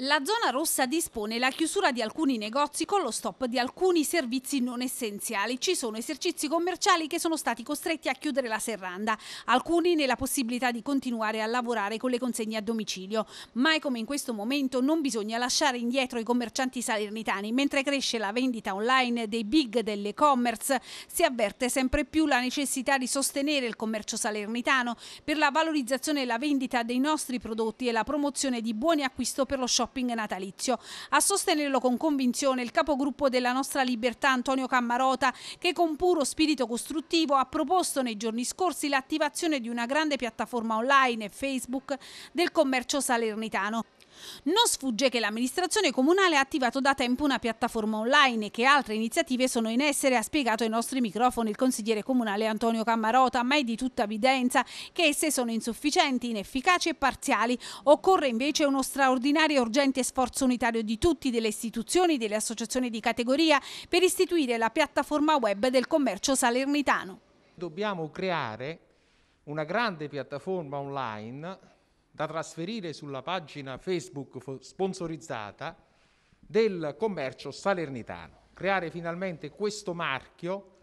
La zona rossa dispone la chiusura di alcuni negozi con lo stop di alcuni servizi non essenziali. Ci sono esercizi commerciali che sono stati costretti a chiudere la serranda, alcuni nella possibilità di continuare a lavorare con le consegne a domicilio. Mai come in questo momento non bisogna lasciare indietro i commercianti salernitani. Mentre cresce la vendita online dei big dell'e-commerce, si avverte sempre più la necessità di sostenere il commercio salernitano per la valorizzazione e la vendita dei nostri prodotti e la promozione di buoni acquisto per lo shopping shopping natalizio. A sostenerlo con convinzione il capogruppo della nostra libertà Antonio Cammarota che con puro spirito costruttivo ha proposto nei giorni scorsi l'attivazione di una grande piattaforma online e Facebook del commercio salernitano non sfugge che l'amministrazione comunale ha attivato da tempo una piattaforma online e che altre iniziative sono in essere, ha spiegato ai nostri microfoni il consigliere comunale Antonio Cammarota, ma è di tutta evidenza che esse sono insufficienti, inefficaci e parziali. Occorre invece uno straordinario e urgente sforzo unitario di tutti, delle istituzioni, delle associazioni di categoria, per istituire la piattaforma web del commercio salernitano. Dobbiamo creare una grande piattaforma online da trasferire sulla pagina Facebook sponsorizzata del commercio salernitano. Creare finalmente questo marchio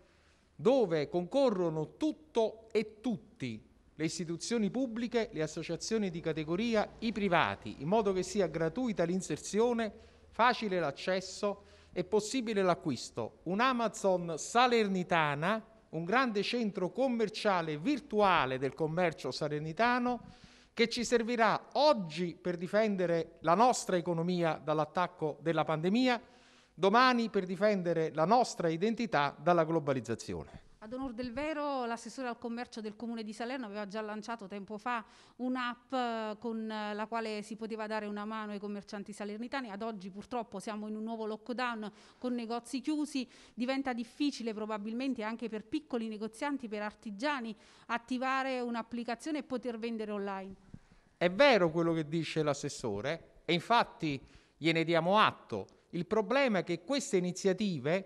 dove concorrono tutto e tutti, le istituzioni pubbliche, le associazioni di categoria, i privati, in modo che sia gratuita l'inserzione, facile l'accesso e possibile l'acquisto. Un'Amazon salernitana, un grande centro commerciale virtuale del commercio salernitano che ci servirà oggi per difendere la nostra economia dall'attacco della pandemia, domani per difendere la nostra identità dalla globalizzazione. Ad onore del vero, l'assessore al commercio del Comune di Salerno aveva già lanciato tempo fa un'app eh, con eh, la quale si poteva dare una mano ai commercianti salernitani. Ad oggi purtroppo siamo in un nuovo lockdown con negozi chiusi. Diventa difficile probabilmente anche per piccoli negozianti, per artigiani, attivare un'applicazione e poter vendere online. È vero quello che dice l'assessore e infatti gliene diamo atto. Il problema è che queste iniziative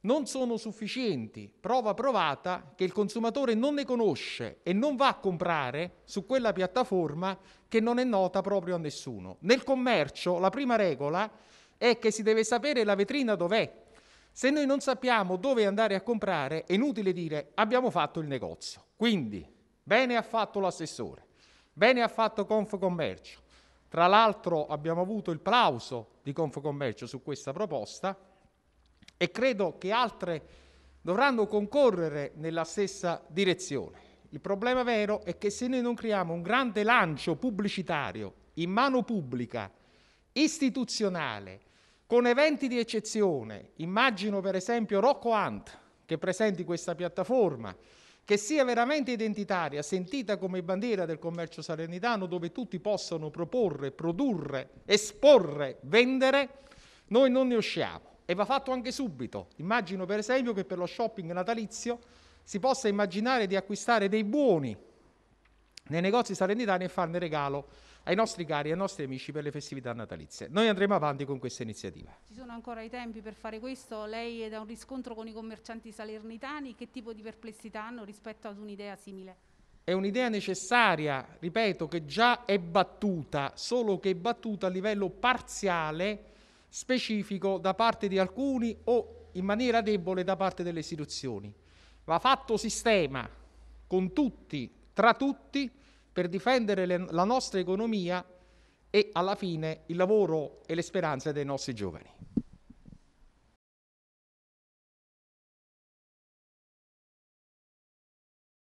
non sono sufficienti. Prova provata che il consumatore non ne conosce e non va a comprare su quella piattaforma che non è nota proprio a nessuno. Nel commercio la prima regola è che si deve sapere la vetrina dov'è. Se noi non sappiamo dove andare a comprare, è inutile dire abbiamo fatto il negozio. Quindi, bene ha fatto l'assessore Bene ha fatto Confcommercio. Tra l'altro abbiamo avuto il plauso di Confcommercio su questa proposta e credo che altre dovranno concorrere nella stessa direzione. Il problema vero è che se noi non creiamo un grande lancio pubblicitario in mano pubblica, istituzionale, con eventi di eccezione, immagino per esempio Rocco Hunt che presenti questa piattaforma, che sia veramente identitaria, sentita come bandiera del commercio salernitano, dove tutti possano proporre, produrre, esporre, vendere, noi non ne usciamo. E va fatto anche subito. Immagino per esempio che per lo shopping natalizio si possa immaginare di acquistare dei buoni nei negozi salernitani e farne regalo ai nostri cari e ai nostri amici per le festività natalizie. Noi andremo avanti con questa iniziativa. Ci sono ancora i tempi per fare questo? Lei è da un riscontro con i commercianti salernitani, che tipo di perplessità hanno rispetto ad un'idea simile? È un'idea necessaria, ripeto, che già è battuta, solo che è battuta a livello parziale, specifico da parte di alcuni o in maniera debole da parte delle istituzioni. Va fatto sistema con tutti, tra tutti, per difendere le, la nostra economia e alla fine il lavoro e le speranze dei nostri giovani.